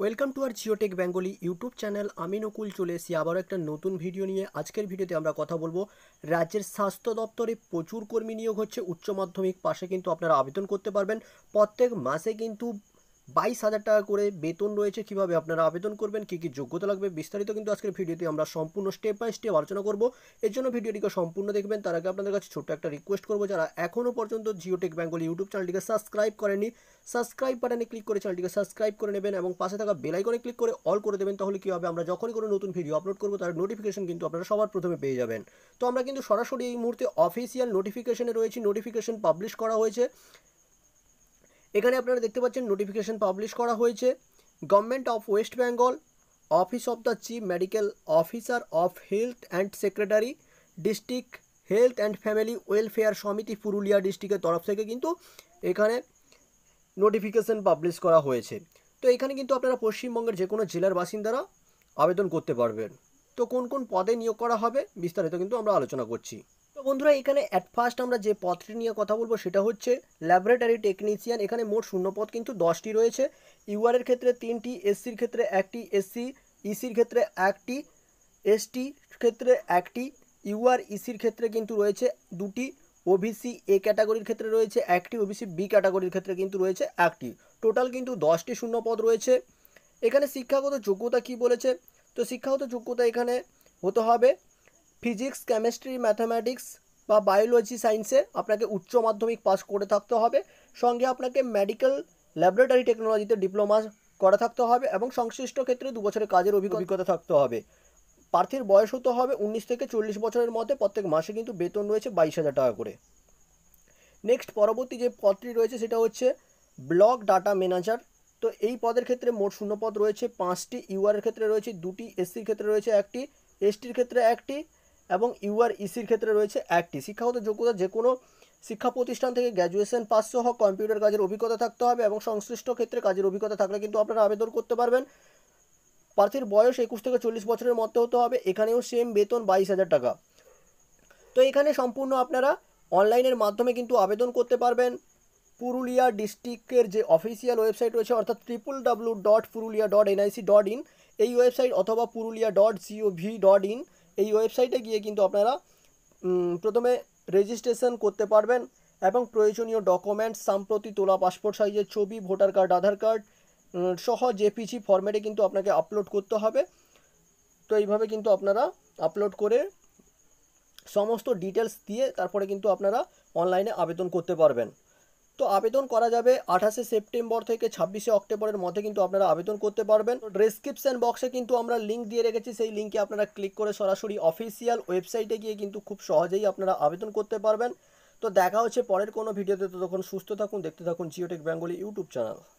welcome to our Geotech Bengali YouTube channel আমি নকুল চলে এসেছি আবারও একটা নতুন ভিডিও নিয়ে আজকের ভিডিওতে আমরা কথা বলবো রাজ্যের স্বাস্থ্য দপ্তরে প্রচুর কর্মী নিয়োগ হচ্ছে উচ্চ মাধ্যমিক পাশে কিন্তু আপনারা আবেদন করতে পারবেন প্রত্যেক মাসে কিন্তু বাইশ হাজার টাকা করে বেতন রয়েছে কিভাবে আপনারা আবেদন করবেন কী কী যোগ্যতা লাগবে বিস্তারিত কিন্তু আজকের ভিডিওতে আমরা সম্পূর্ণ স্টেপ বাই স্টেপ আলোচনা করব এর জন্য ভিডিওটিকে সম্পূর্ণ দেখবেন তার আগে আপনাদের কাছে ছোট্ট একটা রিকোয়েস্ট করবো যারা এখনও পর্যন্ত জিওটেক বেঙ্গল ইউটিউব চ্যানেলটিকে সাবস্ক্রাইব করেনি সাবস্ক্রাইব বাটনে ক্লিক করে চ্যানেলটিকে সাবস্ক্রাইব করে নেবেন এবং পাশে থাকা বেলাইকনে ক্লিক করে অল করে দেবেন তাহলে কী হবে আমরা যখনই কোনো নতুন ভিডিও আপলোড করবো তার নোটিফিকেশন কিন্তু আপনারা সবার প্রথমে পেয়ে যাবেন তো আমরা কিন্তু সরাসরি এই মুহূর্তে অফিসিয়াল নোটিফিকেশনে রয়েছি নোটিফিকেশন পাবলিশ করা হয়েছে এখানে আপনারা দেখতে পাচ্ছেন নোটিফিকেশন পাবলিশ করা হয়েছে government of West Bengal office of the chief medical officer of health and secretary district health and family welfare সমিতি পুরুলিয়া ডিস্ট্রিক্টের তরফ থেকে কিন্তু এখানে নোটিফিকেশন পাবলিশ করা হয়েছে তো এখানে কিন্তু আপনারা পশ্চিমবঙ্গের যে কোনো জেলার বাসিন্দারা আবেদন করতে পারবেন তো কোন কোন পদে নিয়োগ করা হবে বিস্তারিত কিন্তু আমরা আলোচনা করছি বন্ধুরা এখানে অ্যাট ফার্স্ট আমরা যে পথটি নিয়ে কথা বলবো সেটা হচ্ছে ল্যাবরেটারি টেকনিশিয়ান এখানে মোট শূন্যপথ কিন্তু দশটি রয়েছে ইউআরের ক্ষেত্রে তিনটি এসসির ক্ষেত্রে একটি এসসি ইসির e ক্ষেত্রে একটি এসটি ক্ষেত্রে একটি ইউআর e ইসির ক্ষেত্রে কিন্তু রয়েছে দুটি ওবিসি এ ক্যাটাগরির ক্ষেত্রে রয়েছে একটি ওবিসি বি ক্যাটাগরির ক্ষেত্রে কিন্তু রয়েছে একটি টোটাল কিন্তু দশটি শূন্যপদ রয়েছে এখানে শিক্ষাগত যোগ্যতা কি বলেছে তো শিক্ষাগত যোগ্যতা এখানে হতে হবে ফিজিক্স কেমিস্ট্রি ম্যাথামেটিক্স বা বায়োলজি সায়েন্সে আপনাকে উচ্চ মাধ্যমিক পাস করে থাকতে হবে সঙ্গে আপনাকে মেডিকেল ল্যাবরেটরি টেকনোলজিতে ডিপ্লোমা করা থাকতে হবে এবং সংশ্লিষ্ট ক্ষেত্রে দু বছরের কাজের অভিজ্ঞতা থাকতে হবে প্রার্থীর বয়স হতে হবে উনিশ থেকে চল্লিশ বছরের মধ্যে প্রত্যেক মাসে কিন্তু বেতন রয়েছে বাইশ হাজার টাকা করে নেক্সট পরবর্তী যে পদটি রয়েছে সেটা হচ্ছে ব্লক ডাটা ম্যানেজার তো এই পদের ক্ষেত্রে মোট শূন্য পদ রয়েছে পাঁচটি ইউআরের ক্ষেত্রে রয়েছে দুটি এসসির ক্ষেত্রে রয়েছে একটি এসটির ক্ষেত্রে একটি এবং ইউআর ইসির ক্ষেত্রে রয়েছে একটি শিক্ষাগত যোগ্যতা যে কোনো শিক্ষা প্রতিষ্ঠান থেকে গ্র্যাজুয়েশন পাস সহ কম্পিউটার কাজের অভিজ্ঞতা থাকতে হবে এবং সংশ্লিষ্ট ক্ষেত্রে কাজের অভিজ্ঞতা থাকলে কিন্তু আপনারা আবেদন করতে পারবেন প্রার্থীর বয়স একুশ থেকে চল্লিশ বছরের মধ্যে হতে হবে এখানেও সেম বেতন বাইশ হাজার টাকা তো এখানে সম্পূর্ণ আপনারা অনলাইনের মাধ্যমে কিন্তু আবেদন করতে পারবেন পুরুলিয়া ডিস্ট্রিক্টের যে অফিসিয়াল ওয়েবসাইট রয়েছে অর্থাৎ triple W dot Purulia dot NIC dot in এই ওয়েবসাইট অথবা Purulia dot GOV dot in এই ওয়েবসাইটে গিয়ে কিন্তু আপনারা প্রথমে রেজিস্ট্রেশন করতে পারবেন এবং প্রয়োজনীয় ডকুমেন্টস সম্প্রতি তোলা পাসপোর্ট সাইজের ছবি ভোটার কার্ড আধার কার্ড সহ জেপিসি ফর্মেটে কিন্তু আপনাকে আপলোড করতে হবে তো এইভাবে কিন্তু আপনারা আপলোড করে সমস্ত ডিটেলস দিয়ে তারপরে কিন্তু আপনারা অনলাইনে আবেদন করতে পারবেন তো আবেদন করা যাবে আঠাশে সেপ্টেম্বর থেকে ছাব্বিশে অক্টোবরের মধ্যে কিন্তু আপনারা আবেদন করতে পারবেন ডেসক্রিপশন বক্সে কিন্তু আমরা লিঙ্ক দিয়ে রেখেছি সেই লিঙ্কে আপনারা ক্লিক করে সরাসরি অফিসিয়াল ওয়েবসাইটে গিয়ে কিন্তু খুব সহজেই আপনারা আবেদন করতে পারবেন তো দেখা হচ্ছে পরের কোনো ভিডিওতে তখন সুস্থ থাকুন দেখতে থাকুন জিওটেক বেঙ্গলি ইউটিউব চ্যানেল